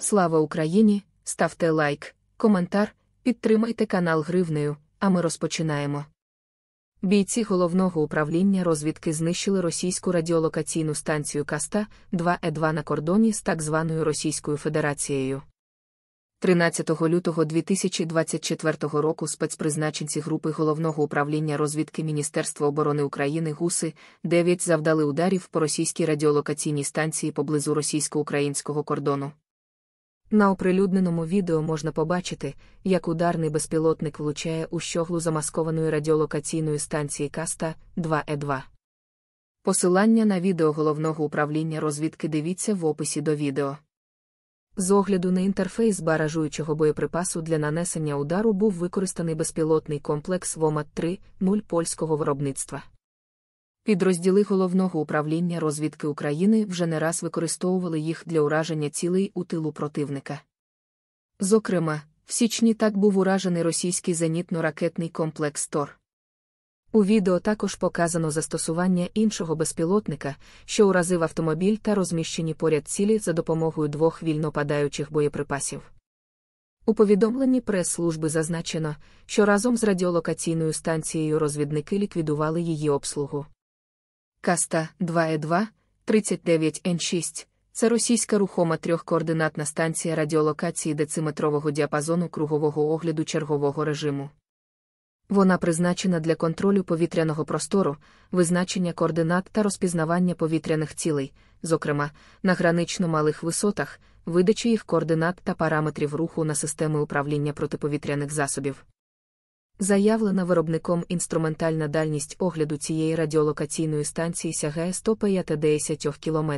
Слава Україні! Ставте лайк, коментар, підтримайте канал Гривнею, а ми розпочинаємо. Бійці головного управління розвідки знищили російську радіолокаційну станцію Каста 2 е 2 на кордоні з так званою Російською Федерацією. 13 лютого 2024 року спецпризначенці групи головного управління розвідки Міністерства оборони України Гуси 9 завдали ударів по російській радіолокаційній станції поблизу російсько-українського кордону. На оприлюдненому відео можна побачити, як ударний безпілотник влучає у щоглу замаскованої радіолокаційної станції Каста 2Е2. Посилання на відео головного управління розвідки дивіться в описі до відео. З огляду на інтерфейс баражуючого боєприпасу для нанесення удару був використаний безпілотний комплекс вомат 3 0 польського виробництва. Підрозділи головного управління розвідки України вже не раз використовували їх для ураження цілей у тилу противника. Зокрема, в січні так був уражений російський зенітно-ракетний комплекс ТОР. У відео також показано застосування іншого безпілотника, що уразив автомобіль та розміщені поряд цілі за допомогою двох вільно падаючих боєприпасів. У повідомленні прес-служби зазначено, що разом з радіолокаційною станцією розвідники ліквідували її обслугу. Каста 2Е2, 39Н6 це російська рухома трьохкоординатна станція радіолокації дециметрового діапазону кругового огляду чергового режиму. Вона призначена для контролю повітряного простору, визначення координат та розпізнавання повітряних цілей, зокрема, на гранично малих висотах, видачі їх координат та параметрів руху на системи управління протиповітряних засобів. Заявлена виробником інструментальна дальність огляду цієї радіолокаційної станції сягає 150 км.